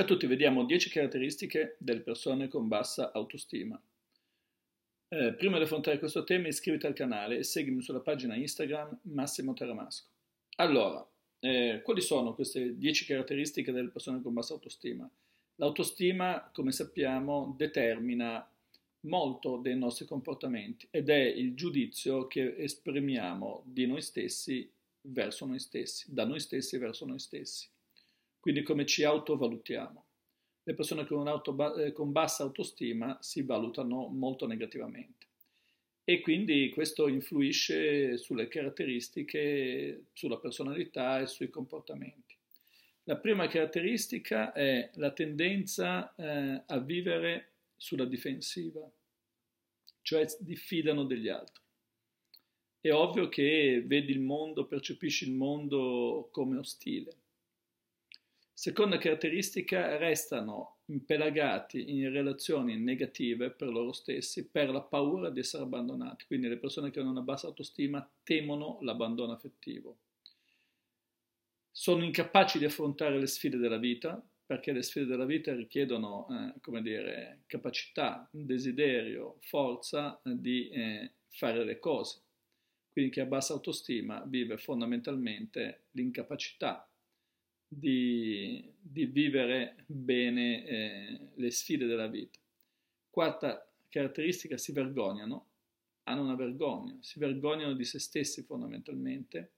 Ciao a tutti, vediamo 10 caratteristiche delle persone con bassa autostima. Eh, prima di affrontare questo tema iscriviti al canale e seguimi sulla pagina Instagram Massimo Teramasco. Allora, eh, quali sono queste 10 caratteristiche delle persone con bassa autostima? L'autostima, come sappiamo, determina molto dei nostri comportamenti ed è il giudizio che esprimiamo di noi stessi verso noi stessi, da noi stessi verso noi stessi quindi come ci autovalutiamo. Le persone con, eh, con bassa autostima si valutano molto negativamente e quindi questo influisce sulle caratteristiche, sulla personalità e sui comportamenti. La prima caratteristica è la tendenza eh, a vivere sulla difensiva, cioè diffidano degli altri. È ovvio che vedi il mondo, percepisci il mondo come ostile Seconda caratteristica, restano impelagati in relazioni negative per loro stessi per la paura di essere abbandonati. Quindi le persone che hanno una bassa autostima temono l'abbandono affettivo. Sono incapaci di affrontare le sfide della vita, perché le sfide della vita richiedono, eh, come dire, capacità, desiderio, forza eh, di eh, fare le cose. Quindi chi ha bassa autostima vive fondamentalmente l'incapacità di, di vivere bene eh, le sfide della vita. Quarta caratteristica, si vergognano, hanno una vergogna, si vergognano di se stessi fondamentalmente,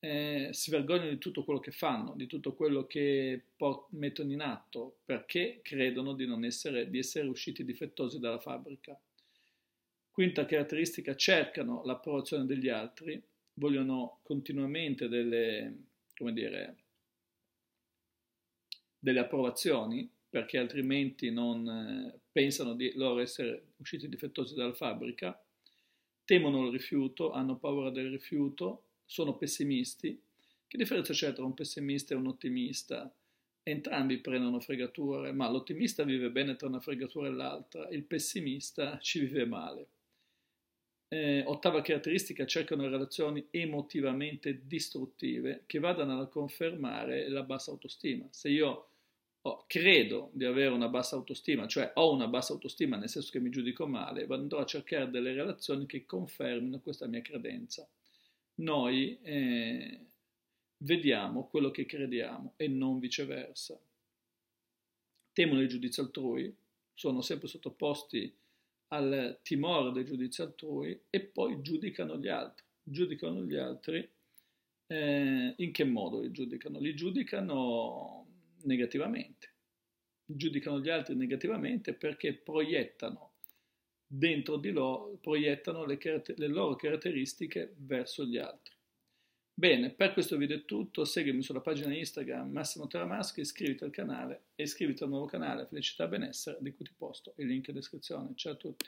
eh, si vergognano di tutto quello che fanno, di tutto quello che port- mettono in atto, perché credono di, non essere, di essere usciti difettosi dalla fabbrica. Quinta caratteristica, cercano l'approvazione degli altri, vogliono continuamente delle, come dire, delle approvazioni, perché altrimenti non eh, pensano di loro essere usciti difettosi dalla fabbrica, temono il rifiuto, hanno paura del rifiuto, sono pessimisti. Che differenza c'è tra un pessimista e un ottimista? Entrambi prendono fregature, ma l'ottimista vive bene tra una fregatura e l'altra, il pessimista ci vive male. Eh, ottava caratteristica, cercano relazioni emotivamente distruttive che vadano a confermare la bassa autostima. Se io oh, credo di avere una bassa autostima, cioè ho una bassa autostima nel senso che mi giudico male, andrò a cercare delle relazioni che confermino questa mia credenza. Noi eh, vediamo quello che crediamo e non viceversa. Temono il giudizio altrui, sono sempre sottoposti al timore del giudizio altrui e poi giudicano gli altri. Giudicano gli altri eh, in che modo li giudicano? Li giudicano negativamente, giudicano gli altri negativamente perché proiettano dentro di loro, proiettano le, le loro caratteristiche verso gli altri. Bene, per questo video è tutto, seguimi sulla pagina Instagram Massimo Teramaschi, iscriviti al canale e iscriviti al nuovo canale Felicità e Benessere di cui ti posto il link in descrizione. Ciao a tutti!